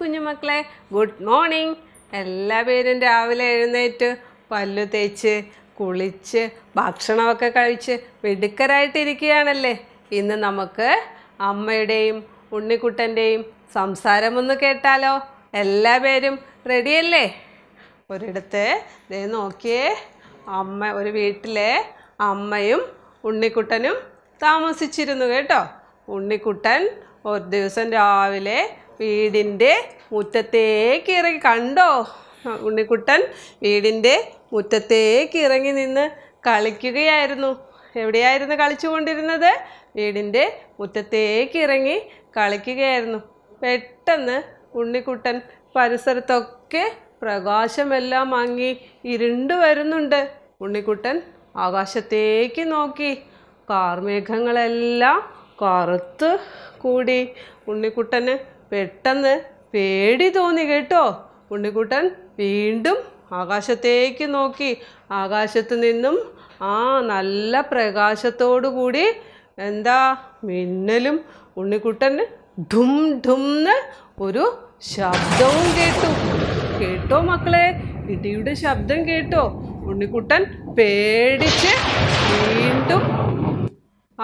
കുഞ്ഞുമക്കളെ good morning എല്ലാ പേരും രാവിലെ എഴുന്നേറ്റ് പല്ലു തേച്ച് കുളിച്ച് ഭക്ഷണമൊക്കെ കഴിച്ച് മിടുക്കരായിട്ടിരിക്കുകയാണല്ലേ ഇന്ന് നമുക്ക് അമ്മയുടെയും ഉണ്ണിക്കുട്ടൻ്റെയും സംസാരമൊന്ന് കേട്ടാലോ എല്ലാ പേരും റെഡിയല്ലേ ഒരിടത്ത് ദേ നോക്കിയേ അമ്മ ഒരു വീട്ടിലെ അമ്മയും ഉണ്ണിക്കുട്ടനും താമസിച്ചിരുന്നു കേട്ടോ ഉണ്ണിക്കുട്ടൻ ഒരു ദിവസം രാവിലെ വീടിൻ്റെ മുറ്റത്തേക്ക് ഇറങ്ങി കണ്ടോ ഉണ്ണിക്കുട്ടൻ വീടിൻ്റെ മുറ്റത്തേക്ക് ഇറങ്ങി നിന്ന് കളിക്കുകയായിരുന്നു എവിടെയായിരുന്നു കളിച്ചുകൊണ്ടിരുന്നത് വീടിൻ്റെ മുറ്റത്തേക്ക് ഇറങ്ങി കളിക്കുകയായിരുന്നു പെട്ടെന്ന് ഉണ്ണിക്കുട്ടൻ പരിസരത്തൊക്കെ പ്രകാശമെല്ലാം വാങ്ങി ഇരുണ്ടു വരുന്നുണ്ട് ഉണ്ണിക്കുട്ടൻ ആകാശത്തേക്ക് നോക്കി കാർമേഘങ്ങളെല്ലാം കറുത്ത് കൂടി ഉണ്ണിക്കുട്ടന് പെട്ടെന്ന് പേടി തോന്നി കേട്ടോ ഉണ്ണിക്കുട്ടൻ വീണ്ടും ആകാശത്തേക്ക് നോക്കി ആകാശത്ത് നിന്നും ആ നല്ല പ്രകാശത്തോടു കൂടി എന്താ മിന്നലും ഉണ്ണിക്കുട്ടൻ ധും ധുംന്ന് ഒരു ശബ്ദവും കേട്ടു കേട്ടോ മക്കളെ ഇടിയുടെ ശബ്ദം കേട്ടോ ഉണ്ണിക്കുട്ടൻ പേടിച്ച് വീണ്ടും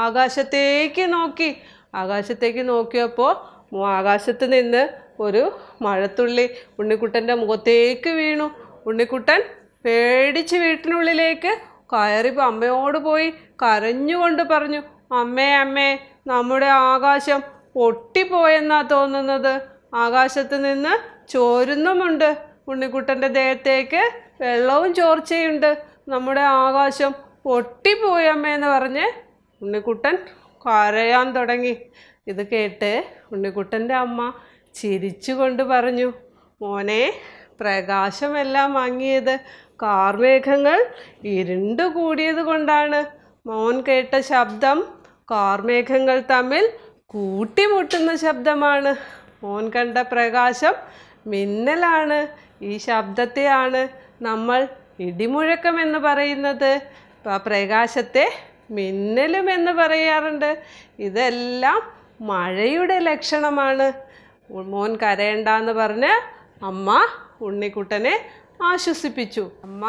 ആകാശത്തേക്ക് നോക്കി ആകാശത്തേക്ക് നോക്കിയപ്പോൾ ആകാശത്ത് നിന്ന് ഒരു മഴത്തുള്ളി ഉണ്ണിക്കുട്ടൻ്റെ മുഖത്തേക്ക് വീണു ഉണ്ണിക്കുട്ടൻ പേടിച്ച് വീട്ടിനുള്ളിലേക്ക് കയറി അമ്മയോട് പോയി കരഞ്ഞുകൊണ്ട് പറഞ്ഞു അമ്മേ അമ്മേ നമ്മുടെ ആകാശം പൊട്ടിപ്പോയെന്നാ തോന്നുന്നത് ആകാശത്ത് നിന്ന് ചോരുന്നുമുണ്ട് ഉണ്ണിക്കുട്ടൻ്റെ ദേഹത്തേക്ക് വെള്ളവും ചോർച്ചയുണ്ട് നമ്മുടെ ആകാശം അമ്മേ എന്ന് പറഞ്ഞ് ഉണ്ണിക്കുട്ടൻ കരയാൻ തുടങ്ങി ഇത് കേട്ട് ഉണ്ണിക്കുട്ടൻ്റെ അമ്മ ചിരിച്ചുകൊണ്ട് പറഞ്ഞു മോനെ പ്രകാശമെല്ലാം വാങ്ങിയത് കാർമേഘങ്ങൾ ഇരുണ്ടു കൂടിയത് കൊണ്ടാണ് മോൻ കേട്ട ശബ്ദം കാർമേഘങ്ങൾ തമ്മിൽ കൂട്ടിമുട്ടുന്ന ശബ്ദമാണ് മോൻ കണ്ട പ്രകാശം മിന്നലാണ് ഈ ശബ്ദത്തെയാണ് നമ്മൾ ഇടിമുഴക്കം എന്ന് പറയുന്നത് പ്രകാശത്തെ മിന്നലും എന്ന് പറയാറുണ്ട് ഇതെല്ലാം മഴയുടെ ലക്ഷണമാണ് മോൻ കരയണ്ടെന്ന് പറഞ്ഞ് അമ്മ ഉണ്ണിക്കുട്ടനെ ആശ്വസിപ്പിച്ചു അമ്മ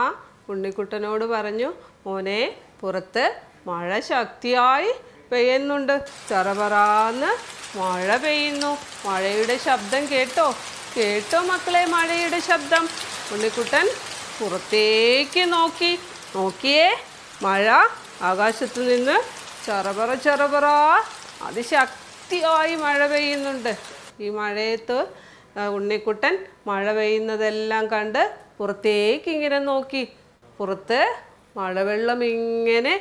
ഉണ്ണിക്കുട്ടനോട് പറഞ്ഞു മോനെ പുറത്ത് മഴ ശക്തിയായി പെയ്യുന്നുണ്ട് ചെറപറാന്ന് മഴ പെയ്യുന്നു മഴയുടെ ശബ്ദം കേട്ടോ കേട്ടോ മക്കളെ മഴയുടെ ശബ്ദം ഉണ്ണിക്കുട്ടൻ പുറത്തേക്ക് നോക്കി നോക്കിയേ മഴ ആകാശത്തു നിന്ന് ചെറപറ ചെറപറ അതിശക്തി ശക്തിയായി മഴ പെയ്യുന്നുണ്ട് ഈ മഴയത്ത് ഉണ്ണിക്കുട്ടൻ മഴ പെയ്യുന്നതെല്ലാം കണ്ട് പുറത്തേക്ക് ഇങ്ങനെ നോക്കി പുറത്ത് മഴവെള്ളം ഇങ്ങനെ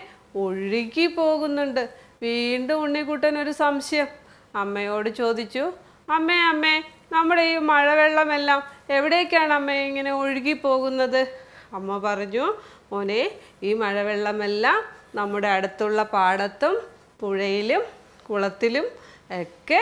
ഒഴുകി പോകുന്നുണ്ട് വീണ്ടും ഉണ്ണിക്കുട്ടൻ ഒരു സംശയം അമ്മയോട് ചോദിച്ചു അമ്മേ അമ്മേ നമ്മുടെ ഈ മഴവെള്ളമെല്ലാം എവിടേക്കാണ് അമ്മ ഇങ്ങനെ ഒഴുകി പോകുന്നത് അമ്മ പറഞ്ഞു മോനെ ഈ മഴവെള്ളമെല്ലാം നമ്മുടെ അടുത്തുള്ള പാടത്തും പുഴയിലും കുളത്തിലും ഒക്കെ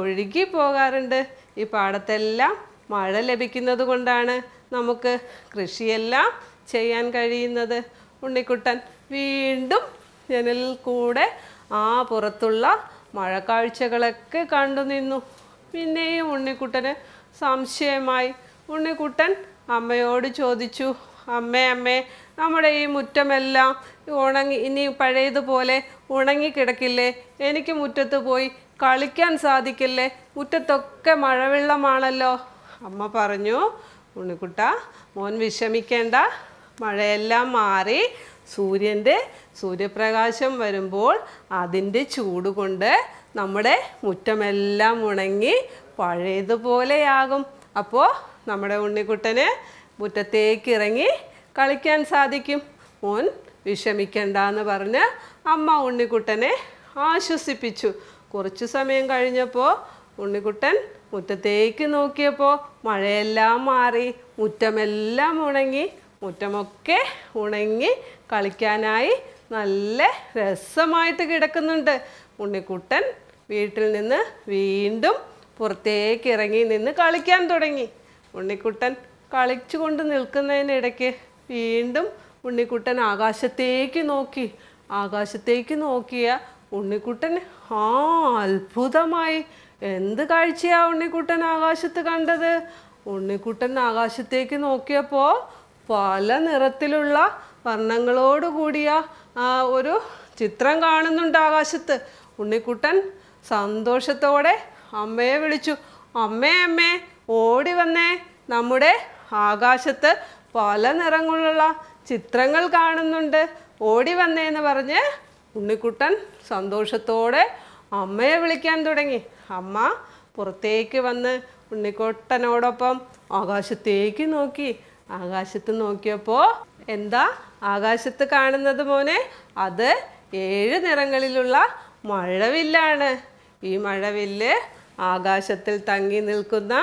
ഒഴുകി പോകാറുണ്ട് ഈ പാടത്തെല്ലാം മഴ ലഭിക്കുന്നത് കൊണ്ടാണ് നമുക്ക് കൃഷിയെല്ലാം ചെയ്യാൻ കഴിയുന്നത് ഉണ്ണിക്കുട്ടൻ വീണ്ടും ജനൽ കൂടെ ആ പുറത്തുള്ള മഴക്കാഴ്ചകളൊക്കെ കണ്ടു നിന്നു പിന്നെയും ഉണ്ണിക്കുട്ടന് സംശയമായി ഉണ്ണിക്കുട്ടൻ അമ്മയോട് ചോദിച്ചു അമ്മേ അമ്മേ നമ്മുടെ ഈ മുറ്റമെല്ലാം ഉണങ്ങി ഇനി പഴയതുപോലെ ഉണങ്ങിക്കിടക്കില്ലേ എനിക്ക് മുറ്റത്ത് പോയി കളിക്കാൻ സാധിക്കില്ലേ മുറ്റത്തൊക്കെ മഴവെള്ളമാണല്ലോ അമ്മ പറഞ്ഞു ഉണ്ണിക്കുട്ട മോൻ വിഷമിക്കേണ്ട മഴയെല്ലാം മാറി സൂര്യൻ്റെ സൂര്യപ്രകാശം വരുമ്പോൾ അതിൻ്റെ ചൂട് കൊണ്ട് നമ്മുടെ മുറ്റമെല്ലാം ഉണങ്ങി പഴയതുപോലെയാകും അപ്പോൾ നമ്മുടെ ഉണ്ണിക്കുട്ടന് മുറ്റത്തേക്ക് ഇറങ്ങി കളിക്കാൻ സാധിക്കും മോൻ വിഷമിക്കണ്ട എന്ന് പറഞ്ഞ് അമ്മ ഉണ്ണിക്കുട്ടനെ ആശ്വസിപ്പിച്ചു കുറച്ച് സമയം കഴിഞ്ഞപ്പോൾ ഉണ്ണിക്കുട്ടൻ മുറ്റത്തേക്ക് നോക്കിയപ്പോൾ മഴയെല്ലാം മാറി മുറ്റമെല്ലാം ഉണങ്ങി മുറ്റമൊക്കെ ഉണങ്ങി കളിക്കാനായി നല്ല രസമായിട്ട് കിടക്കുന്നുണ്ട് ഉണ്ണിക്കുട്ടൻ വീട്ടിൽ നിന്ന് വീണ്ടും പുറത്തേക്ക് ഇറങ്ങി നിന്ന് കളിക്കാൻ തുടങ്ങി ഉണ്ണിക്കുട്ടൻ കളിച്ചു കൊണ്ട് നിൽക്കുന്നതിനിടയ്ക്ക് വീണ്ടും ഉണ്ണിക്കുട്ടൻ ആകാശത്തേക്ക് നോക്കി ആകാശത്തേക്ക് നോക്കിയ ഉണ്ണിക്കുട്ടൻ ആ അത്ഭുതമായി എന്ത് കാഴ്ചയാ ഉണ്ണിക്കുട്ടൻ ആകാശത്ത് കണ്ടത് ഉണ്ണിക്കുട്ടൻ ആകാശത്തേക്ക് നോക്കിയപ്പോൾ പല നിറത്തിലുള്ള വർണ്ണങ്ങളോട് കൂടിയ ഒരു ചിത്രം കാണുന്നുണ്ട് ആകാശത്ത് ഉണ്ണിക്കുട്ടൻ സന്തോഷത്തോടെ അമ്മയെ വിളിച്ചു അമ്മേ അമ്മേ ഓടി വന്നേ നമ്മുടെ ആകാശത്ത് പല നിറങ്ങളുള്ള ചിത്രങ്ങൾ കാണുന്നുണ്ട് ഓടി എന്ന് പറഞ്ഞ് ഉണ്ണിക്കുട്ടൻ സന്തോഷത്തോടെ അമ്മയെ വിളിക്കാൻ തുടങ്ങി അമ്മ പുറത്തേക്ക് വന്ന് ഉണ്ണിക്കുട്ടനോടൊപ്പം ആകാശത്തേക്ക് നോക്കി ആകാശത്ത് നോക്കിയപ്പോൾ എന്താ ആകാശത്ത് കാണുന്നത് മോനെ അത് ഏഴ് നിറങ്ങളിലുള്ള മഴവില്ലാണ് ഈ മഴവില്ല് ആകാശത്തിൽ തങ്ങി നിൽക്കുന്ന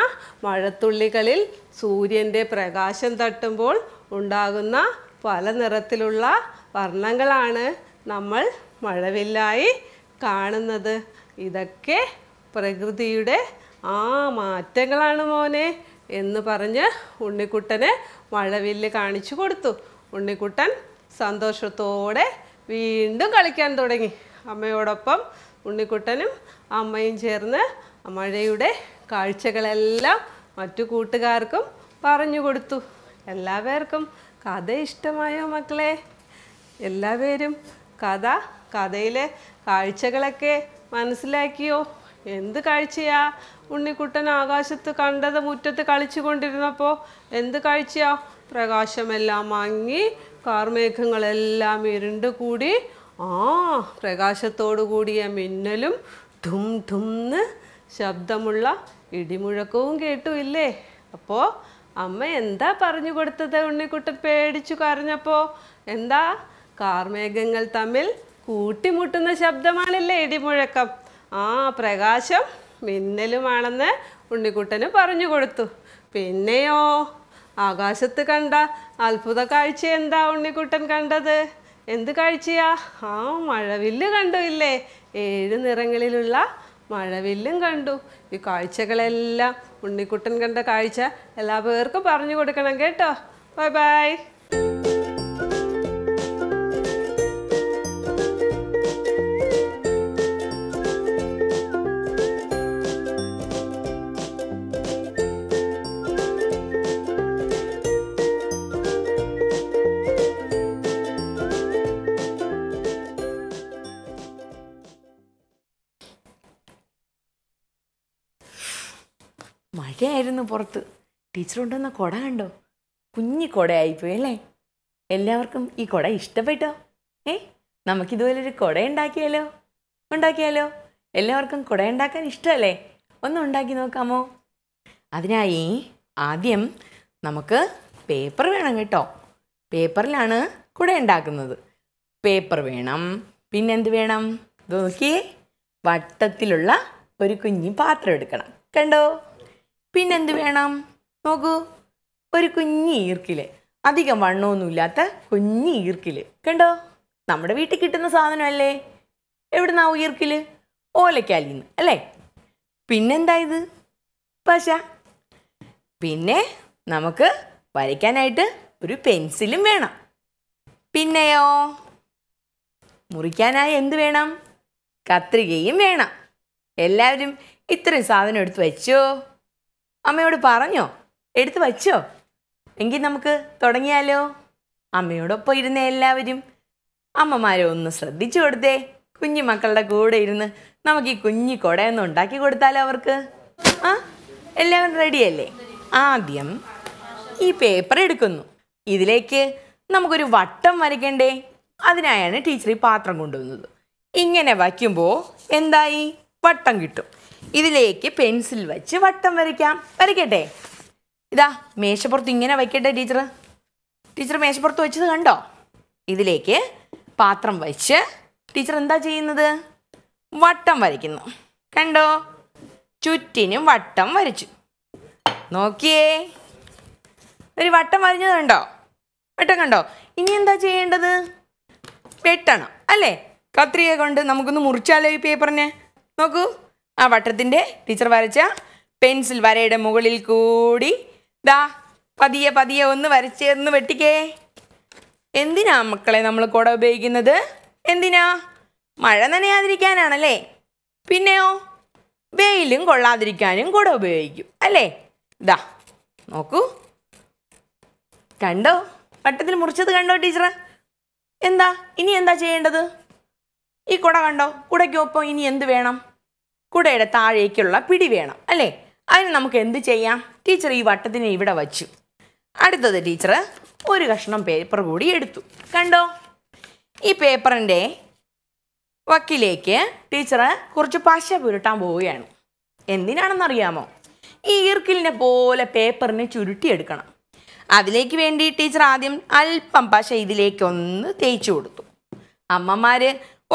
മഴത്തുള്ളികളിൽ സൂര്യൻ്റെ പ്രകാശം തട്ടുമ്പോൾ ഉണ്ടാകുന്ന പല നിറത്തിലുള്ള വർണ്ണങ്ങളാണ് നമ്മൾ മഴവില്ലായി കാണുന്നത് ഇതൊക്കെ പ്രകൃതിയുടെ ആ മാറ്റങ്ങളാണ് മോനെ എന്ന് പറഞ്ഞ് ഉണ്ണിക്കുട്ടനെ മഴവില്ല് കാണിച്ചു കൊടുത്തു ഉണ്ണിക്കുട്ടൻ സന്തോഷത്തോടെ വീണ്ടും കളിക്കാൻ തുടങ്ങി അമ്മയോടൊപ്പം ഉണ്ണിക്കുട്ടനും അമ്മയും ചേർന്ന് മഴയുടെ കാഴ്ചകളെല്ലാം മറ്റു കൂട്ടുകാർക്കും പറഞ്ഞു കൊടുത്തു എല്ലാവർക്കും കഥ ഇഷ്ടമായോ മക്കളെ എല്ലാവരും കഥ കഥയിലെ കാഴ്ചകളൊക്കെ മനസ്സിലാക്കിയോ എന്ത് കാഴ്ചയാ ഉണ്ണിക്കുട്ടൻ ആകാശത്ത് കണ്ടത് മുറ്റത്ത് കളിച്ചുകൊണ്ടിരുന്നപ്പോൾ എന്ത് കാഴ്ചയാ പ്രകാശമെല്ലാം മങ്ങി കാർമേഘങ്ങളെല്ലാം ഇരുണ്ടുകൂടി കൂടി ആ പ്രകാശത്തോടു കൂടിയ മിന്നലും ധും ധുംന്ന് ശബ്ദമുള്ള ഇടിമുഴക്കവും കേട്ടു ഇല്ലേ അപ്പോൾ അമ്മ എന്താ പറഞ്ഞു കൊടുത്തത് ഉണ്ണിക്കുട്ടൻ പേടിച്ചു കരഞ്ഞപ്പോൾ എന്താ കാർമേഘങ്ങൾ തമ്മിൽ കൂട്ടിമുട്ടുന്ന ശബ്ദമാണല്ലേ ഇടിമുഴക്കം ആ പ്രകാശം മിന്നലുമാണെന്ന് ഉണ്ണിക്കുട്ടന് പറഞ്ഞു കൊടുത്തു പിന്നെയോ ആകാശത്ത് കണ്ട അത്ഭുത കാഴ്ച എന്താ ഉണ്ണിക്കുട്ടൻ കണ്ടത് എന്ത് കാഴ്ചയാ ആ മഴവില്ല് കണ്ടു ഇല്ലേ ഏഴ് നിറങ്ങളിലുള്ള മഴവില്ലും കണ്ടു ഈ കാഴ്ചകളെല്ലാം ഉണ്ണിക്കുട്ടൻ കണ്ട കാഴ്ച എല്ലാ പേർക്കും പറഞ്ഞു കൊടുക്കണം കേട്ടോ ബൈ ബൈ പുറത്ത് ടീച്ചർ കൊണ്ടുവന്ന കുട കണ്ടോ കുഞ്ഞി കുടയായിപ്പോയി അല്ലേ എല്ലാവർക്കും ഈ കുട ഇഷ്ടപ്പെട്ടോ ഏ നമുക്കിതുപോലൊരു കുട ഉണ്ടാക്കിയാലോ ഉണ്ടാക്കിയാലോ എല്ലാവർക്കും കുട ഉണ്ടാക്കാൻ ഇഷ്ടമല്ലേ ഒന്ന് ഉണ്ടാക്കി നോക്കാമോ അതിനായി ആദ്യം നമുക്ക് പേപ്പർ വേണം കേട്ടോ പേപ്പറിലാണ് കുട ഉണ്ടാക്കുന്നത് പേപ്പർ വേണം പിന്നെന്ത് വേണം നോക്കിയേ വട്ടത്തിലുള്ള ഒരു കുഞ്ഞി പാത്രം എടുക്കണം കണ്ടോ പിന്നെന്ത് വേണം നോക്കൂ ഒരു കുഞ്ഞി ഈർക്കില് അധികം വണ്ണമൊന്നുമില്ലാത്ത കുഞ്ഞി ഈർക്കില് കണ്ടോ നമ്മുടെ വീട്ടിൽ കിട്ടുന്ന സാധനമല്ലേ എവിടെ ഈർക്കിൽ ഓലക്കാലിൽ നിന്ന് അല്ലേ പിന്നെന്താ ഇത് പശ പിന്നെ നമുക്ക് വരയ്ക്കാനായിട്ട് ഒരു പെൻസിലും വേണം പിന്നെയോ മുറിക്കാനായി എന്ത് വേണം കത്രികയും വേണം എല്ലാവരും ഇത്രയും സാധനം എടുത്ത് വെച്ചോ അമ്മയോട് പറഞ്ഞോ എടുത്തു വച്ചോ എങ്കിൽ നമുക്ക് തുടങ്ങിയാലോ അമ്മയോടൊപ്പം ഇരുന്ന എല്ലാവരും അമ്മമാരെ ഒന്ന് ശ്രദ്ധിച്ചു കൊടുത്തേ കുഞ്ഞു മക്കളുടെ കൂടെ ഇരുന്ന് നമുക്ക് ഈ കുഞ്ഞി കുടയൊന്ന് ഉണ്ടാക്കി കൊടുത്താലോ അവർക്ക് ആ എല്ലാവരും റെഡിയല്ലേ ആദ്യം ഈ പേപ്പർ എടുക്കുന്നു ഇതിലേക്ക് നമുക്കൊരു വട്ടം വരയ്ക്കണ്ടേ അതിനായാണ് ടീച്ചർ ഈ പാത്രം കൊണ്ടുവന്നത് ഇങ്ങനെ വയ്ക്കുമ്പോൾ എന്തായി വട്ടം കിട്ടും ഇതിലേക്ക് പെൻസിൽ വെച്ച് വട്ടം വരയ്ക്കാം വരയ്ക്കട്ടെ ഇതാ മേശപ്പുറത്ത് ഇങ്ങനെ വയ്ക്കട്ടെ ടീച്ചർ ടീച്ചർ മേശപ്പുറത്ത് വെച്ചത് കണ്ടോ ഇതിലേക്ക് പാത്രം വെച്ച് ടീച്ചർ എന്താ ചെയ്യുന്നത് വട്ടം വരയ്ക്കുന്നു കണ്ടോ ചുറ്റിനും വട്ടം വരച്ചു നോക്കിയേ ഒരു വട്ടം വരഞ്ഞത് കണ്ടോ വട്ടം കണ്ടോ ഇനി എന്താ ചെയ്യേണ്ടത് വെട്ടണം അല്ലേ കത്രിക കൊണ്ട് നമുക്കൊന്ന് മുറിച്ചാലോ ഈ പേപ്പറിനെ നോക്കൂ ആ വട്ടത്തിൻ്റെ ടീച്ചർ വരച്ച പെൻസിൽ വരയുടെ മുകളിൽ കൂടി ദാ പതിയെ പതിയെ ഒന്ന് വരച്ച് വെട്ടിക്കേ എന്തിനാ മക്കളെ നമ്മൾ കുട ഉപയോഗിക്കുന്നത് എന്തിനാ മഴ നനയാതിരിക്കാനാണല്ലേ പിന്നെയോ വെയിലും കൊള്ളാതിരിക്കാനും കുട ഉപയോഗിക്കും അല്ലേ ദാ നോക്കൂ കണ്ടോ വട്ടത്തിൽ മുറിച്ചത് കണ്ടോ ടീച്ചറ് എന്താ ഇനി എന്താ ചെയ്യേണ്ടത് ഈ കുട കണ്ടോ കുടയ്ക്കൊപ്പം ഇനി എന്ത് വേണം കുടയുടെ താഴേക്കുള്ള പിടി വേണം അല്ലേ അതിന് നമുക്ക് എന്ത് ചെയ്യാം ടീച്ചർ ഈ വട്ടത്തിനെ ഇവിടെ വച്ചു അടുത്തത് ടീച്ചർ ഒരു കഷ്ണം പേപ്പർ കൂടി എടുത്തു കണ്ടോ ഈ പേപ്പറിൻ്റെ വക്കിലേക്ക് ടീച്ചർ കുറച്ച് പശ പുരട്ടാൻ പോവുകയാണ് എന്തിനാണെന്നറിയാമോ ഈ ഈർക്കിലിനെ പോലെ പേപ്പറിനെ ചുരുട്ടിയെടുക്കണം അതിലേക്ക് വേണ്ടി ടീച്ചർ ആദ്യം അല്പം പശ ഇതിലേക്കൊന്ന് തേച്ചു കൊടുത്തു അമ്മമാർ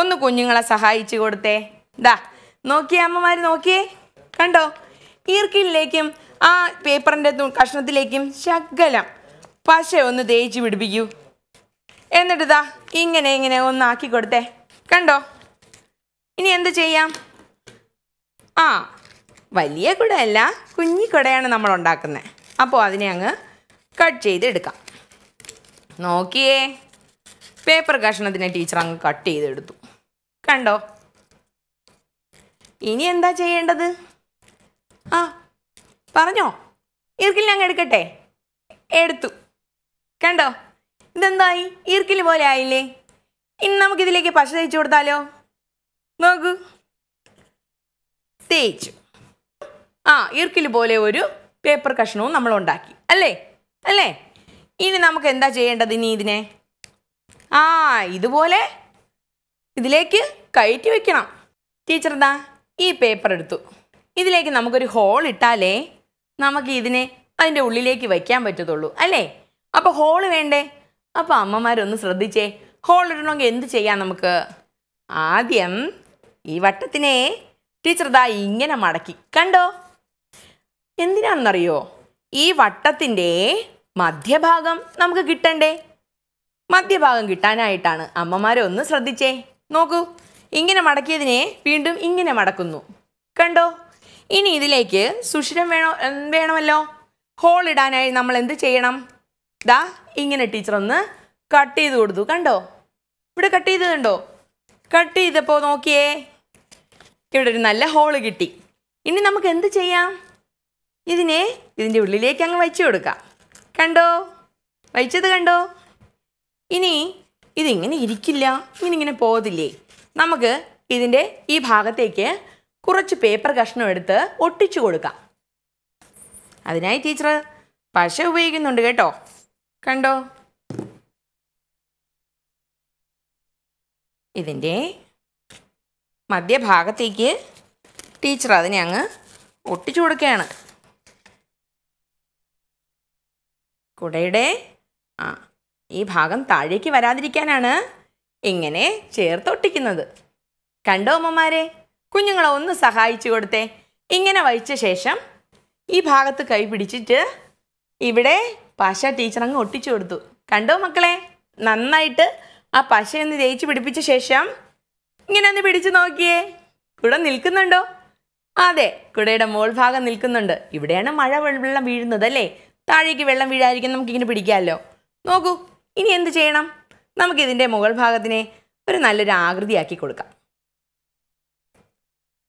ഒന്ന് കുഞ്ഞുങ്ങളെ സഹായിച്ചു കൊടുത്തേ ദാ നോക്കിയേ അമ്മമാർ നോക്കിയേ കണ്ടോ ഈർക്കിലേക്കും ആ പേപ്പറിൻ്റെ കഷ്ണത്തിലേക്കും ശകലം പശ ഒന്ന് തേച്ച് പിടിപ്പിക്കൂ എന്നിട്ടിതാ ഇങ്ങനെ ഇങ്ങനെ ഒന്നാക്കി കൊടുത്തേ കണ്ടോ ഇനി എന്ത് ചെയ്യാം ആ വലിയ കുടയല്ല കുഞ്ഞി നമ്മൾ ഉണ്ടാക്കുന്നത് അപ്പോൾ അതിനെ അങ്ങ് കട്ട് ചെയ്തെടുക്കാം നോക്കിയേ പേപ്പർ കഷ്ണത്തിനെ ടീച്ചർ അങ്ങ് കട്ട് ചെയ്തെടുത്തു കണ്ടോ ഇനി എന്താ ചെയ്യേണ്ടത് ആ പറഞ്ഞോ ഈർക്കിൽ ഞങ്ങൾ എടുക്കട്ടെ എടുത്തു കണ്ടോ ഇതെന്തായി ഈർക്കിൽ പോലെ ആയില്ലേ ഇനി നമുക്കിതിലേക്ക് പശ തേച്ചു കൊടുത്താലോ നോക്കൂ തേച്ചു ആ ഈർക്കിൽ പോലെ ഒരു പേപ്പർ കഷ്ണവും നമ്മൾ ഉണ്ടാക്കി അല്ലേ അല്ലേ ഇനി നമുക്ക് എന്താ ചെയ്യേണ്ടത് ഇനി ഇതിനെ ആ ഇതുപോലെ ഇതിലേക്ക് കയറ്റി വെക്കണം ടീച്ചർ എന്താ ഈ പേപ്പർ എടുത്തു ഇതിലേക്ക് നമുക്കൊരു ഹോൾ ഇട്ടാലേ നമുക്ക് ഇതിനെ അതിൻ്റെ ഉള്ളിലേക്ക് വയ്ക്കാൻ പറ്റത്തുള്ളൂ അല്ലേ അപ്പോൾ ഹോൾ വേണ്ടേ അപ്പോൾ അമ്മമാരൊന്ന് ശ്രദ്ധിച്ചേ ഹോൾ ഇടണമെങ്കിൽ എന്ത് ചെയ്യാം നമുക്ക് ആദ്യം ഈ വട്ടത്തിനെ ടീച്ചർ ദാ ഇങ്ങനെ മടക്കി കണ്ടോ എന്തിനാണെന്നറിയോ ഈ വട്ടത്തിൻ്റെ മധ്യഭാഗം നമുക്ക് കിട്ടണ്ടേ മധ്യഭാഗം കിട്ടാനായിട്ടാണ് അമ്മമാരെ ഒന്ന് ശ്രദ്ധിച്ചേ നോക്കൂ ഇങ്ങനെ മടക്കിയതിനെ വീണ്ടും ഇങ്ങനെ മടക്കുന്നു കണ്ടോ ഇനി ഇതിലേക്ക് സുഷിരം വേണോ വേണമല്ലോ ഹോൾ ഇടാനായി നമ്മൾ എന്ത് ചെയ്യണം ദാ ഇങ്ങനെ ടീച്ചർ ഒന്ന് കട്ട് ചെയ്ത് കൊടുത്തു കണ്ടോ ഇവിടെ കട്ട് ചെയ്ത് കണ്ടോ കട്ട് ചെയ്തപ്പോൾ നോക്കിയേ ഇവിടെ ഒരു നല്ല ഹോള് കിട്ടി ഇനി നമുക്ക് എന്ത് ചെയ്യാം ഇതിനെ ഇതിൻ്റെ ഉള്ളിലേക്ക് അങ്ങ് വെച്ചു കൊടുക്കാം കണ്ടോ വഹിച്ചത് കണ്ടോ ഇനി ഇതിങ്ങനെ ഇരിക്കില്ല ഇങ്ങനെ ഇങ്ങനെ പോകത്തില്ലേ നമുക്ക് ഇതിൻ്റെ ഈ ഭാഗത്തേക്ക് കുറച്ച് പേപ്പർ കഷ്ണം എടുത്ത് ഒട്ടിച്ചു കൊടുക്കാം അതിനായി ടീച്ചർ പശ ഉപയോഗിക്കുന്നുണ്ട് കേട്ടോ കണ്ടോ ഇതിൻ്റെ മധ്യഭാഗത്തേക്ക് ടീച്ചർ അതിനെ അങ്ങ് ഒട്ടിച്ചു കൊടുക്കുകയാണ് കുടയുടെ ആ ഈ ഭാഗം താഴേക്ക് വരാതിരിക്കാനാണ് ഇങ്ങനെ ചേർത്തൊട്ടിക്കുന്നത് കണ്ടോ അമ്മമാരെ കുഞ്ഞുങ്ങളെ ഒന്ന് സഹായിച്ചു കൊടുത്തേ ഇങ്ങനെ വഹിച്ച ശേഷം ഈ ഭാഗത്ത് കൈ പിടിച്ചിട്ട് ഇവിടെ പശ ടീച്ചർ അങ്ങ് ഒട്ടിച്ചു കൊടുത്തു കണ്ടോ മക്കളെ നന്നായിട്ട് ആ പശയൊന്ന് ജയിച്ച് പിടിപ്പിച്ച ശേഷം ഇങ്ങനെ ഒന്ന് പിടിച്ചു നോക്കിയേ കുട നിൽക്കുന്നുണ്ടോ അതെ കുടയുടെ മോൾ ഭാഗം നിൽക്കുന്നുണ്ട് ഇവിടെയാണ് മഴ വെള്ളം വീഴുന്നത് അല്ലേ താഴേക്ക് വെള്ളം നമുക്ക് നമുക്കിങ്ങനെ പിടിക്കാമല്ലോ നോക്കൂ ഇനി എന്ത് ചെയ്യണം നമുക്കിതിൻ്റെ മുകൾ ഭാഗത്തിനെ ഒരു നല്ലൊരു ആകൃതിയാക്കി കൊടുക്കാം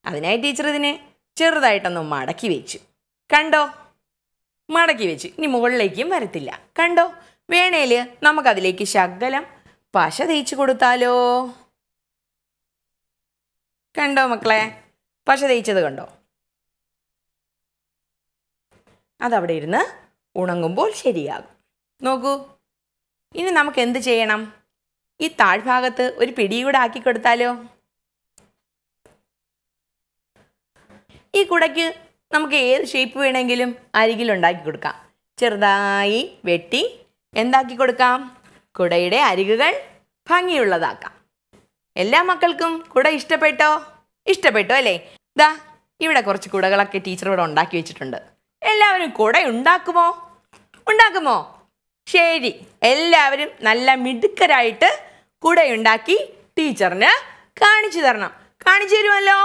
അതിനായി ടീച്ചർ ഇതിനെ ചെറുതായിട്ടൊന്ന് മടക്കി വെച്ചു കണ്ടോ മടക്കി വെച്ച് ഇനി മുകളിലേക്കും വരത്തില്ല കണ്ടോ വേണേൽ നമുക്കതിലേക്ക് ശകലം പശ തേച്ച് കൊടുത്താലോ കണ്ടോ മക്കളെ പശ തേച്ചത് കണ്ടോ അതവിടെ ഇരുന്ന് ഉണങ്ങുമ്പോൾ ശരിയാകും നോക്കൂ ഇനി നമുക്ക് എന്ത് ചെയ്യണം ഈ താഴ്ഭാഗത്ത് ഒരു കൂടെ ആക്കി കൊടുത്താലോ ഈ കുടയ്ക്ക് നമുക്ക് ഏത് ഷേപ്പ് വേണമെങ്കിലും അരികിൽ ഉണ്ടാക്കി കൊടുക്കാം ചെറുതായി വെട്ടി എന്താക്കി കൊടുക്കാം കുടയുടെ അരികുകൾ ഭംഗിയുള്ളതാക്കാം എല്ലാ മക്കൾക്കും കുട ഇഷ്ടപ്പെട്ടോ ഇഷ്ടപ്പെട്ടോ അല്ലേ ദാ ഇവിടെ കുറച്ച് കുടകളൊക്കെ ടീച്ചർ ഇവിടെ ഉണ്ടാക്കി വെച്ചിട്ടുണ്ട് എല്ലാവരും കുട ഉണ്ടാക്കുമോ ഉണ്ടാക്കുമോ ശരി എല്ലാവരും നല്ല മിടുക്കരായിട്ട് കുടയുണ്ടാക്കി ടീച്ചറിന് കാണിച്ചു തരണം കാണിച്ചു തരുമല്ലോ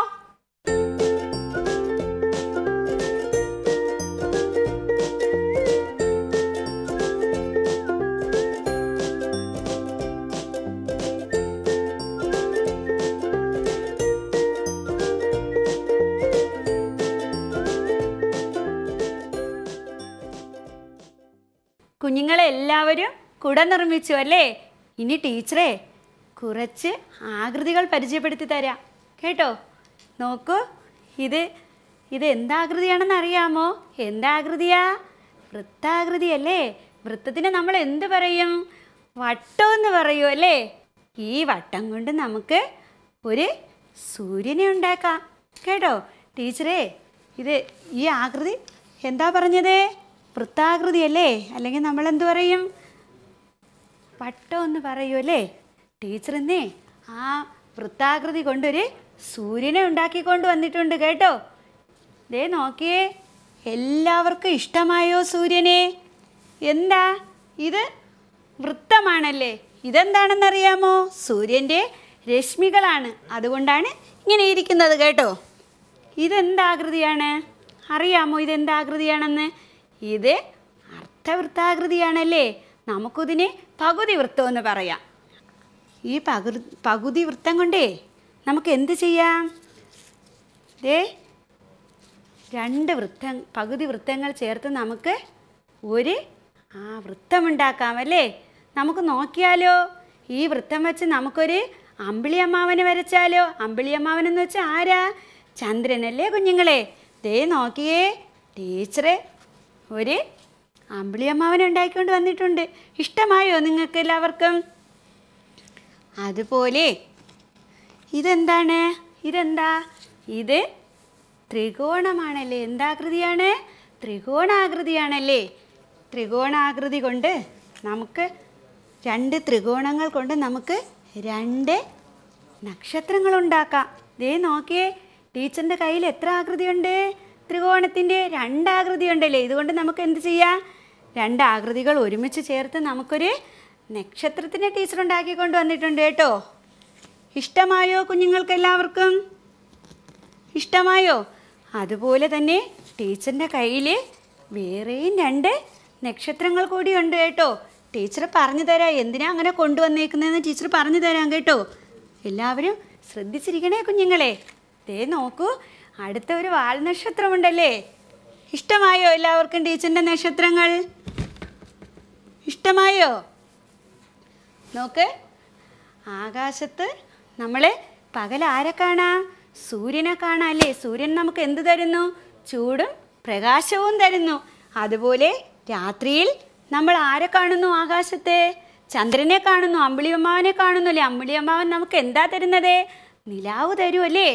കുഞ്ഞുങ്ങളെല്ലാവരും കുട നിർമ്മിച്ചു അല്ലേ ഇനി ടീച്ചറെ കുറച്ച് ആകൃതികൾ പരിചയപ്പെടുത്തി തരാം കേട്ടോ നോക്കൂ ഇത് ഇത് എന്താകൃതിയാണെന്ന് അറിയാമോ എന്താകൃതിയാ വൃത്താകൃതിയല്ലേ വൃത്തത്തിന് നമ്മൾ എന്ത് പറയും വട്ടം എന്ന് പറയൂ അല്ലേ ഈ വട്ടം കൊണ്ട് നമുക്ക് ഒരു സൂര്യനെ ഉണ്ടാക്കാം കേട്ടോ ടീച്ചറേ ഇത് ഈ ആകൃതി എന്താ പറഞ്ഞത് വൃത്താകൃതിയല്ലേ അല്ലെങ്കിൽ നമ്മൾ എന്ത് പറയും പട്ടം ഒന്ന് പറയൂ അല്ലേ ടീച്ചറിന്നേ ആ വൃത്താകൃതി കൊണ്ടൊരു സൂര്യനെ ഉണ്ടാക്കിക്കൊണ്ട് വന്നിട്ടുണ്ട് കേട്ടോ ദേ നോക്കിയേ എല്ലാവർക്കും ഇഷ്ടമായോ സൂര്യനെ എന്താ ഇത് വൃത്തമാണല്ലേ ഇതെന്താണെന്നറിയാമോ സൂര്യൻ്റെ രശ്മികളാണ് അതുകൊണ്ടാണ് ഇങ്ങനെ ഇരിക്കുന്നത് കേട്ടോ ഇതെന്താകൃതിയാണ് അറിയാമോ ഇതെന്താകൃതിയാണെന്ന് ഇത് അർത്ഥവൃത്താകൃതിയാണല്ലേ നമുക്കിതിനെ പകുതി വൃത്തം എന്ന് പറയാം ഈ പകു പകുതി വൃത്തം കൊണ്ടേ നമുക്ക് എന്ത് ചെയ്യാം ദേ രണ്ട് വൃത്തം പകുതി വൃത്തങ്ങൾ ചേർത്ത് നമുക്ക് ഒരു ആ വൃത്തമുണ്ടാക്കാം അല്ലേ നമുക്ക് നോക്കിയാലോ ഈ വൃത്തം വെച്ച് നമുക്കൊരു അമ്പിളിയമ്മാവനെ വരച്ചാലോ അമ്പിളിയമ്മാവൻ എന്ന് വെച്ചാൽ ആരാ ചന്ദ്രനല്ലേ കുഞ്ഞുങ്ങളെ ദേ നോക്കിയേ ടീച്ചറെ ഒരു അമ്പിളിയമ്മാവൻ ഉണ്ടാക്കിക്കൊണ്ട് വന്നിട്ടുണ്ട് ഇഷ്ടമായോ നിങ്ങൾക്ക് എല്ലാവർക്കും അതുപോലെ ഇതെന്താണ് ഇതെന്താ ഇത് ത്രികോണമാണല്ലേ എന്താകൃതിയാണ് ത്രികോണാകൃതിയാണല്ലേ ത്രികോണാകൃതി കൊണ്ട് നമുക്ക് രണ്ട് ത്രികോണങ്ങൾ കൊണ്ട് നമുക്ക് രണ്ട് നക്ഷത്രങ്ങൾ ഉണ്ടാക്കാം ദേ നോക്കിയേ ടീച്ചറിൻ്റെ കയ്യിൽ എത്ര ആകൃതിയുണ്ട് ത്രികോണത്തിൻ്റെ ഉണ്ടല്ലേ ഇതുകൊണ്ട് നമുക്ക് എന്ത് ചെയ്യാം രണ്ട് ആകൃതികൾ ഒരുമിച്ച് ചേർത്ത് നമുക്കൊരു നക്ഷത്രത്തിൻ്റെ ടീച്ചർ ഉണ്ടാക്കി കൊണ്ടുവന്നിട്ടുണ്ട് കേട്ടോ ഇഷ്ടമായോ കുഞ്ഞുങ്ങൾക്ക് എല്ലാവർക്കും ഇഷ്ടമായോ അതുപോലെ തന്നെ ടീച്ചറിൻ്റെ കയ്യിൽ വേറെയും രണ്ട് നക്ഷത്രങ്ങൾ കൂടിയുണ്ട് കേട്ടോ ടീച്ചർ പറഞ്ഞു തരാം എന്തിനാ അങ്ങനെ കൊണ്ടുവന്നേക്കുന്നതെന്ന് ടീച്ചർ പറഞ്ഞു തരാം കേട്ടോ എല്ലാവരും ശ്രദ്ധിച്ചിരിക്കണേ കുഞ്ഞുങ്ങളെ ദേ നോക്കൂ അടുത്ത ഒരു വാൽ നക്ഷത്രമുണ്ടല്ലേ ഇഷ്ടമായോ എല്ലാവർക്കും ടീച്ചറിൻ്റെ നക്ഷത്രങ്ങൾ ഇഷ്ടമായോ നോക്ക് ആകാശത്ത് നമ്മൾ പകൽ ആരെ കാണാ സൂര്യനെ കാണാം അല്ലേ സൂര്യൻ നമുക്ക് എന്ത് തരുന്നു ചൂടും പ്രകാശവും തരുന്നു അതുപോലെ രാത്രിയിൽ നമ്മൾ ആരെ കാണുന്നു ആകാശത്തെ ചന്ദ്രനെ കാണുന്നു അമ്പിളിയമ്മാവനെ കാണുന്നു അല്ലേ അമ്പിളിയമ്മാവൻ നമുക്ക് എന്താ തരുന്നത് നിലാവ് തരും അല്ലേ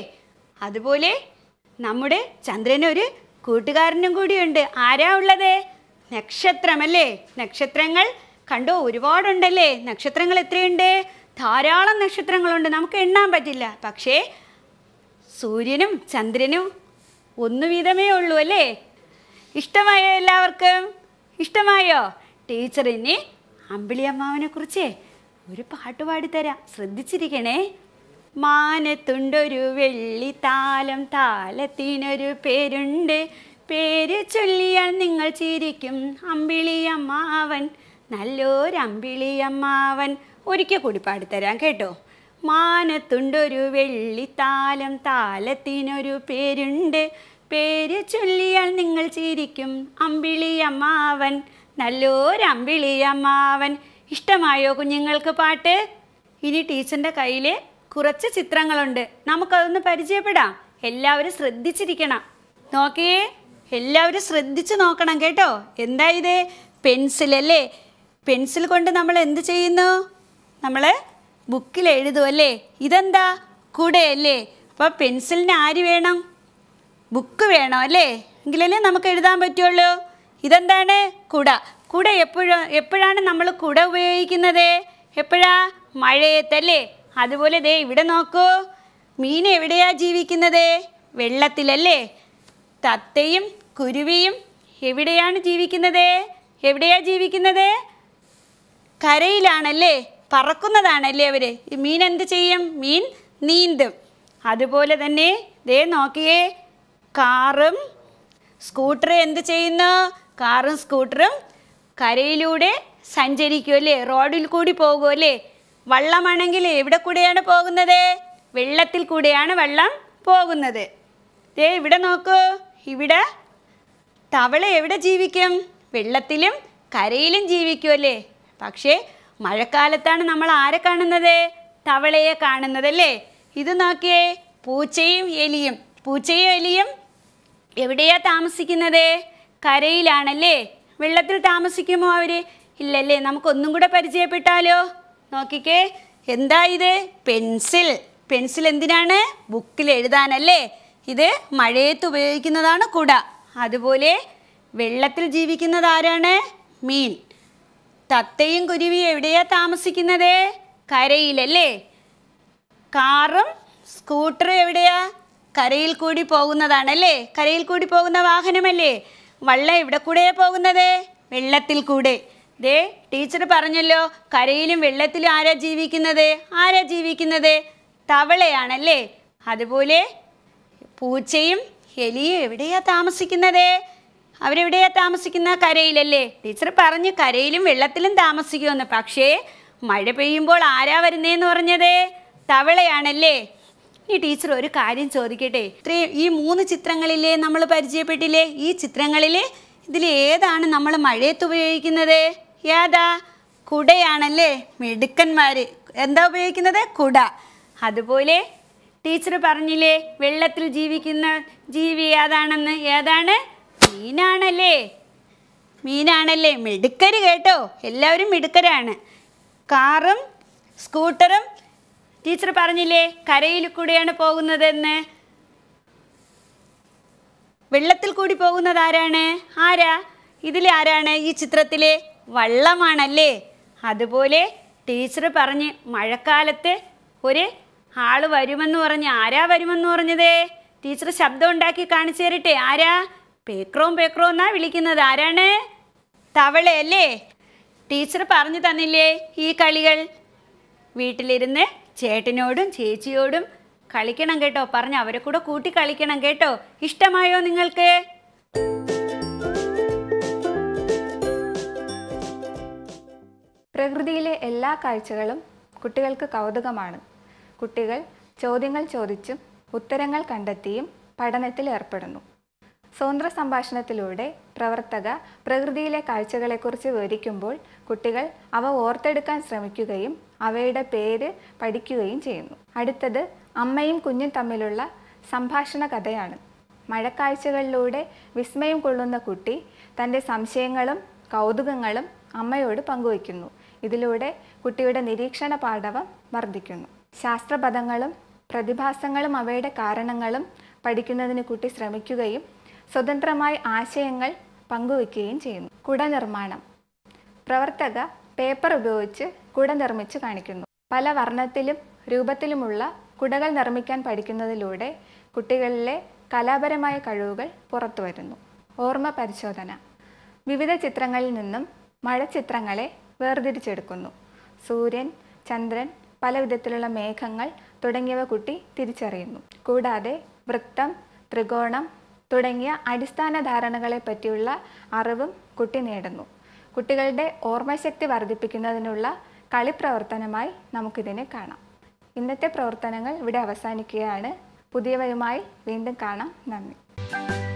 അതുപോലെ നമ്മുടെ ചന്ദ്രനൊരു കൂട്ടുകാരനും കൂടിയുണ്ട് ആരാ ഉള്ളത് നക്ഷത്രമല്ലേ നക്ഷത്രങ്ങൾ കണ്ടോ ഒരുപാടുണ്ടല്ലേ നക്ഷത്രങ്ങൾ എത്രയുണ്ട് ധാരാളം നക്ഷത്രങ്ങളുണ്ട് നമുക്ക് എണ്ണാൻ പറ്റില്ല പക്ഷേ സൂര്യനും ചന്ദ്രനും ഒന്നു വീതമേ ഉള്ളൂ അല്ലേ ഇഷ്ടമായോ എല്ലാവർക്കും ഇഷ്ടമായോ ടീച്ചർ ഇനി അമ്പിളി അമ്മാവനെ കുറിച്ച് ഒരു പാട്ട് പാടിത്തരാം ശ്രദ്ധിച്ചിരിക്കണേ മാനത്തുണ്ടൊരു വെള്ളി താലം താലത്തിനൊരു പേരുണ്ട് പേര് ചൊല്ലിയാൽ നിങ്ങൾ ചിരിക്കും അമ്പിളിയമ്മാവൻ നല്ലൊരമ്പിളിയമ്മാവൻ ഒരിക്കൽ കൂടി പാടിത്തരാം കേട്ടോ മാനത്തുണ്ടൊരു വെള്ളിത്താലം താലത്തിനൊരു പേരുണ്ട് പേര് ചൊല്ലിയാൽ നിങ്ങൾ ചിരിക്കും അമ്പിളിയമ്മാവൻ നല്ലൊരമ്പിളിയമ്മാവൻ ഇഷ്ടമായോ കുഞ്ഞുങ്ങൾക്ക് പാട്ട് ഇനി ടീച്ചറിൻ്റെ കയ്യിൽ കുറച്ച് ചിത്രങ്ങളുണ്ട് നമുക്കതൊന്ന് പരിചയപ്പെടാം എല്ലാവരും ശ്രദ്ധിച്ചിരിക്കണം നോക്കിയേ എല്ലാവരും ശ്രദ്ധിച്ച് നോക്കണം കേട്ടോ എന്താ ഇത് പെൻസിൽ അല്ലേ പെൻസിൽ കൊണ്ട് നമ്മൾ എന്ത് ചെയ്യുന്നു നമ്മൾ ബുക്കിൽ എഴുതും അല്ലേ ഇതെന്താ കുടയല്ലേ അപ്പോൾ പെൻസിലിന് ആര് വേണം ബുക്ക് വേണം അല്ലേ എങ്കിലല്ലേ നമുക്ക് എഴുതാൻ പറ്റുള്ളൂ ഇതെന്താണ് കുട കുട എപ്പോഴും എപ്പോഴാണ് നമ്മൾ കുട ഉപയോഗിക്കുന്നത് എപ്പോഴാ മഴയത്തല്ലേ അതുപോലെ ദേ ഇവിടെ നോക്കൂ മീൻ എവിടെയാ ജീവിക്കുന്നത് വെള്ളത്തിലല്ലേ തത്തയും കുരുവിയും എവിടെയാണ് ജീവിക്കുന്നത് എവിടെയാണ് ജീവിക്കുന്നത് കരയിലാണല്ലേ പറക്കുന്നതാണല്ലേ അവർ മീൻ എന്ത് ചെയ്യും മീൻ നീന്തും അതുപോലെ തന്നെ ദേ നോക്കിയേ കാറും സ്കൂട്ടറും എന്ത് ചെയ്യുന്നു കാറും സ്കൂട്ടറും കരയിലൂടെ സഞ്ചരിക്കും അല്ലേ റോഡിൽ കൂടി പോകും അല്ലേ വള്ളമാണെങ്കിൽ എവിടെ കൂടെയാണ് പോകുന്നത് വെള്ളത്തിൽ കൂടെയാണ് വെള്ളം പോകുന്നത് ദേ ഇവിടെ നോക്കൂ ഇവിടെ തവള എവിടെ ജീവിക്കും വെള്ളത്തിലും കരയിലും ജീവിക്കുമല്ലേ പക്ഷേ മഴക്കാലത്താണ് നമ്മൾ ആരെ കാണുന്നത് തവളയെ കാണുന്നത് അല്ലേ ഇത് നോക്കിയേ പൂച്ചയും എലിയും പൂച്ചയും എലിയും എവിടെയാ താമസിക്കുന്നത് കരയിലാണല്ലേ വെള്ളത്തിൽ താമസിക്കുമോ അവർ ഇല്ലല്ലേ നമുക്കൊന്നും കൂടെ പരിചയപ്പെട്ടാലോ നോക്കിക്കേ എന്താ ഇത് പെൻസിൽ പെൻസിൽ എന്തിനാണ് ബുക്കിൽ എഴുതാനല്ലേ ഇത് മഴയത്ത് ഉപയോഗിക്കുന്നതാണ് കുട അതുപോലെ വെള്ളത്തിൽ ജീവിക്കുന്നത് ആരാണ് മീൻ തത്തയും കുരുവിയും എവിടെയാ താമസിക്കുന്നത് കരയിലല്ലേ കാറും സ്കൂട്ടറും എവിടെയാ കരയിൽ കൂടി പോകുന്നതാണല്ലേ കരയിൽ കൂടി പോകുന്ന വാഹനമല്ലേ വള്ളം എവിടെ കൂടെയാ പോകുന്നത് വെള്ളത്തിൽ കൂടെ ദേ ടീച്ചർ പറഞ്ഞല്ലോ കരയിലും വെള്ളത്തിലും ആരാ ജീവിക്കുന്നത് ആരാ ജീവിക്കുന്നത് തവളയാണല്ലേ അതുപോലെ പൂച്ചയും എലിയെ എവിടെയാ താമസിക്കുന്നത് അവരെവിടെയാ താമസിക്കുന്ന കരയിലല്ലേ ടീച്ചർ പറഞ്ഞു കരയിലും വെള്ളത്തിലും താമസിക്കുമെന്ന് പക്ഷേ മഴ പെയ്യുമ്പോൾ ആരാ വരുന്നേന്ന് പറഞ്ഞത് തവളയാണല്ലേ ഇനി ടീച്ചർ ഒരു കാര്യം ചോദിക്കട്ടെ ഇത്രയും ഈ മൂന്ന് ചിത്രങ്ങളിലെ നമ്മൾ പരിചയപ്പെട്ടില്ലേ ഈ ചിത്രങ്ങളിൽ ഇതിൽ ഏതാണ് നമ്മൾ മഴയത്ത് ഉപയോഗിക്കുന്നത് ഏതാ കുടയാണല്ലേ മിടുക്കന്മാർ എന്താ ഉപയോഗിക്കുന്നത് കുട അതുപോലെ ടീച്ചർ പറഞ്ഞില്ലേ വെള്ളത്തിൽ ജീവിക്കുന്ന ജീവി ഏതാണെന്ന് ഏതാണ് മീനാണല്ലേ മീനാണല്ലേ മിടുക്കര് കേട്ടോ എല്ലാവരും മിടുക്കരാണ് കാറും സ്കൂട്ടറും ടീച്ചർ പറഞ്ഞില്ലേ കരയിൽ കൂടെയാണ് പോകുന്നതെന്ന് വെള്ളത്തിൽ കൂടി പോകുന്നത് ആരാണ് ആരാ ഇതിൽ ആരാണ് ഈ ചിത്രത്തിലെ വള്ളമാണല്ലേ അതുപോലെ ടീച്ചർ പറഞ്ഞ് മഴക്കാലത്ത് ഒരു ആള് വരുമെന്ന് പറഞ്ഞ് ആരാ വരുമെന്ന് പറഞ്ഞതേ ടീച്ചർ ശബ്ദം ഉണ്ടാക്കി കാണിച്ചു തരട്ടെ ആരാ പേക്രോം പേക്രോ എന്നാ വിളിക്കുന്നത് ആരാണ് തവളയല്ലേ ടീച്ചർ പറഞ്ഞു തന്നില്ലേ ഈ കളികൾ വീട്ടിലിരുന്ന് ചേട്ടനോടും ചേച്ചിയോടും കളിക്കണം കേട്ടോ പറഞ്ഞ് അവരെ കൂടെ കൂട്ടി കളിക്കണം കേട്ടോ ഇഷ്ടമായോ നിങ്ങൾക്ക് പ്രകൃതിയിലെ എല്ലാ കാഴ്ചകളും കുട്ടികൾക്ക് കൗതുകമാണ് കുട്ടികൾ ചോദ്യങ്ങൾ ചോദിച്ചും ഉത്തരങ്ങൾ കണ്ടെത്തിയും പഠനത്തിൽ ഏർപ്പെടുന്നു സ്വതന്ത്ര സംഭാഷണത്തിലൂടെ പ്രവർത്തക പ്രകൃതിയിലെ കാഴ്ചകളെക്കുറിച്ച് വിവരിക്കുമ്പോൾ കുട്ടികൾ അവ ഓർത്തെടുക്കാൻ ശ്രമിക്കുകയും അവയുടെ പേര് പഠിക്കുകയും ചെയ്യുന്നു അടുത്തത് അമ്മയും കുഞ്ഞും തമ്മിലുള്ള സംഭാഷണ കഥയാണ് മഴക്കാഴ്ചകളിലൂടെ വിസ്മയം കൊള്ളുന്ന കുട്ടി തൻ്റെ സംശയങ്ങളും കൗതുകങ്ങളും അമ്മയോട് പങ്കുവയ്ക്കുന്നു ഇതിലൂടെ കുട്ടിയുടെ നിരീക്ഷണ പാഠവം വർദ്ധിക്കുന്നു ശാസ്ത്രപദങ്ങളും പ്രതിഭാസങ്ങളും അവയുടെ കാരണങ്ങളും പഠിക്കുന്നതിന് കുട്ടി ശ്രമിക്കുകയും സ്വതന്ത്രമായി ആശയങ്ങൾ പങ്കുവയ്ക്കുകയും ചെയ്യുന്നു കുട നിർമ്മാണം പ്രവർത്തക പേപ്പർ ഉപയോഗിച്ച് കുട നിർമ്മിച്ച് കാണിക്കുന്നു പല വർണ്ണത്തിലും രൂപത്തിലുമുള്ള കുടകൾ നിർമ്മിക്കാൻ പഠിക്കുന്നതിലൂടെ കുട്ടികളിലെ കലാപരമായ കഴിവുകൾ പുറത്തു വരുന്നു ഓർമ്മ പരിശോധന വിവിധ ചിത്രങ്ങളിൽ നിന്നും മഴ ചിത്രങ്ങളെ വേർതിരിച്ചെടുക്കുന്നു സൂര്യൻ ചന്ദ്രൻ പല വിധത്തിലുള്ള മേഘങ്ങൾ തുടങ്ങിയവ കുട്ടി തിരിച്ചറിയുന്നു കൂടാതെ വൃത്തം ത്രികോണം തുടങ്ങിയ അടിസ്ഥാന ധാരണകളെ പറ്റിയുള്ള അറിവും കുട്ടി നേടുന്നു കുട്ടികളുടെ ഓർമ്മശക്തി വർദ്ധിപ്പിക്കുന്നതിനുള്ള കളിപ്രവർത്തനമായി നമുക്കിതിനെ കാണാം ഇന്നത്തെ പ്രവർത്തനങ്ങൾ ഇവിടെ അവസാനിക്കുകയാണ് പുതിയവയുമായി വീണ്ടും കാണാം നന്ദി